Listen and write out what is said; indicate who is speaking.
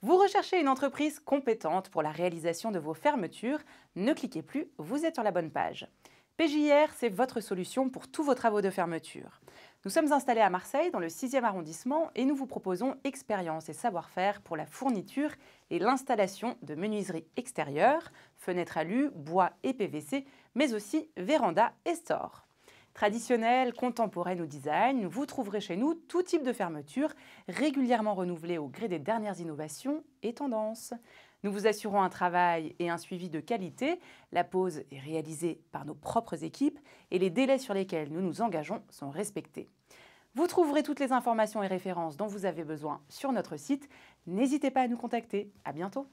Speaker 1: Vous recherchez une entreprise compétente pour la réalisation de vos fermetures Ne cliquez plus, vous êtes sur la bonne page. PJR, c'est votre solution pour tous vos travaux de fermeture. Nous sommes installés à Marseille, dans le 6e arrondissement, et nous vous proposons expérience et savoir-faire pour la fourniture et l'installation de menuiseries extérieures, fenêtres alu, bois et PVC, mais aussi véranda et stores traditionnelle, contemporaine ou design, vous trouverez chez nous tout type de fermeture, régulièrement renouvelées au gré des dernières innovations et tendances. Nous vous assurons un travail et un suivi de qualité. La pause est réalisée par nos propres équipes et les délais sur lesquels nous nous engageons sont respectés. Vous trouverez toutes les informations et références dont vous avez besoin sur notre site. N'hésitez pas à nous contacter. À bientôt.